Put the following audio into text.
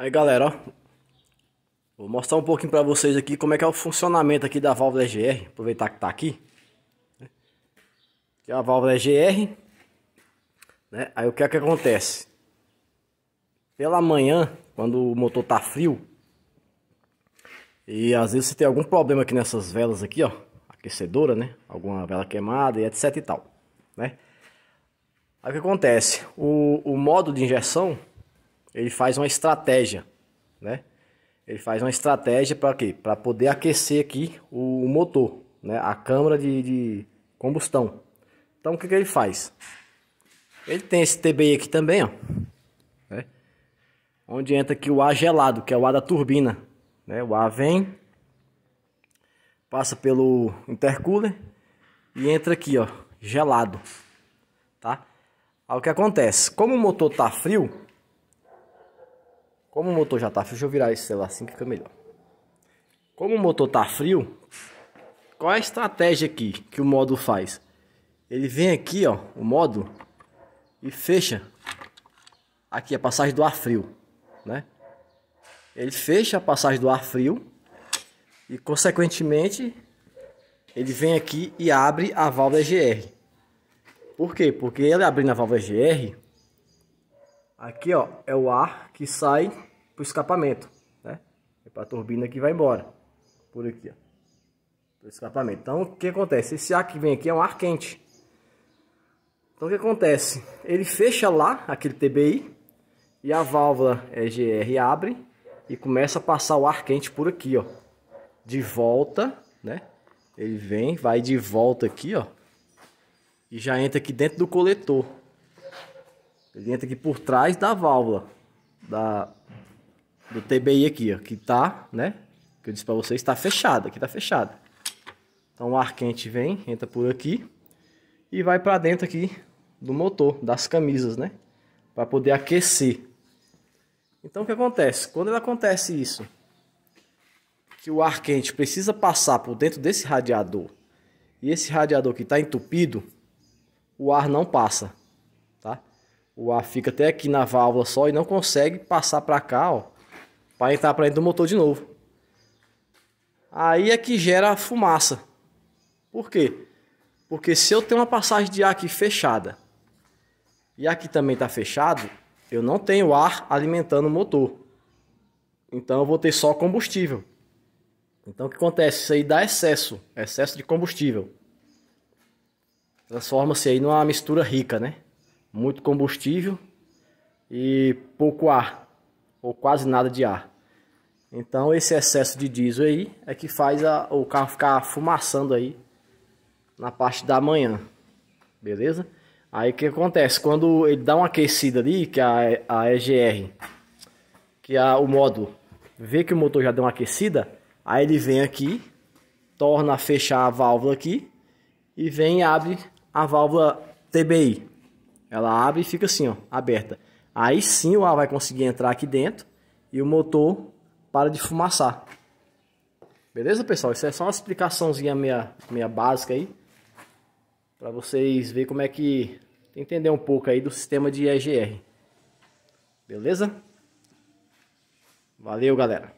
Aí galera, ó, vou mostrar um pouquinho para vocês aqui como é que é o funcionamento aqui da válvula EGR, aproveitar que tá aqui. Né? Aqui é a válvula EGR, né? Aí o que é que acontece? Pela manhã, quando o motor tá frio, e às vezes você tem algum problema aqui nessas velas aqui, ó, aquecedora, né? Alguma vela queimada e etc e tal, né? Aí o que acontece? O, o modo de injeção ele faz uma estratégia, né? Ele faz uma estratégia para quê? Para poder aquecer aqui o, motor, né? A câmara de, de combustão. Então o que, que ele faz? Ele tem esse TBI aqui também, ó. Né? Onde entra aqui o ar gelado, que é o ar da turbina. Né? O ar vem, passa pelo intercooler e entra aqui, ó, gelado. Tá? Aí o que acontece? Como o motor tá frio, como o motor já tá frio, deixa eu virar esse celular assim que fica melhor. Como o motor tá frio, qual é a estratégia aqui que o modo faz? Ele vem aqui, ó, o modo e fecha aqui a passagem do ar frio, né? Ele fecha a passagem do ar frio e, consequentemente, ele vem aqui e abre a válvula GR. Por quê? Porque ele abrindo a válvula GR, aqui ó, é o ar que sai para o escapamento, né? É para a turbina que vai embora, por aqui, ó, para o escapamento. Então, o que acontece? Esse ar que vem aqui é um ar quente. Então, o que acontece? Ele fecha lá, aquele TBI, e a válvula EGR abre e começa a passar o ar quente por aqui, ó. De volta, né? Ele vem, vai de volta aqui, ó. E já entra aqui dentro do coletor. Ele entra aqui por trás da válvula. Da, do TBI aqui, ó, que tá, né? Que eu disse para vocês, está fechada, aqui tá fechada. Então o ar quente vem, entra por aqui e vai para dentro aqui do motor, das camisas, né? Para poder aquecer. Então o que acontece? Quando acontece isso, que o ar quente precisa passar por dentro desse radiador e esse radiador que está entupido, o ar não passa, tá? O ar fica até aqui na válvula só e não consegue passar para cá, ó, para entrar para dentro do motor de novo. Aí é que gera fumaça. Por quê? Porque se eu tenho uma passagem de ar aqui fechada e aqui também está fechado, eu não tenho ar alimentando o motor. Então eu vou ter só combustível. Então o que acontece? Isso aí dá excesso, excesso de combustível. Transforma-se aí numa mistura rica, né? Muito combustível e pouco ar ou quase nada de ar. Então esse excesso de diesel aí é que faz a, o carro ficar fumaçando aí na parte da manhã, beleza? Aí o que acontece? Quando ele dá uma aquecida ali, que a, a EGR, que a, o módulo vê que o motor já deu uma aquecida, aí ele vem aqui, torna a fechar a válvula aqui e vem e abre a válvula TBI. Ela abre e fica assim, ó, aberta. Aí sim o ar vai conseguir entrar aqui dentro e o motor para de fumaçar. Beleza, pessoal? Isso é só uma explicaçãozinha meia, meia básica aí. Para vocês verem como é que... Entender um pouco aí do sistema de EGR. Beleza? Valeu, galera.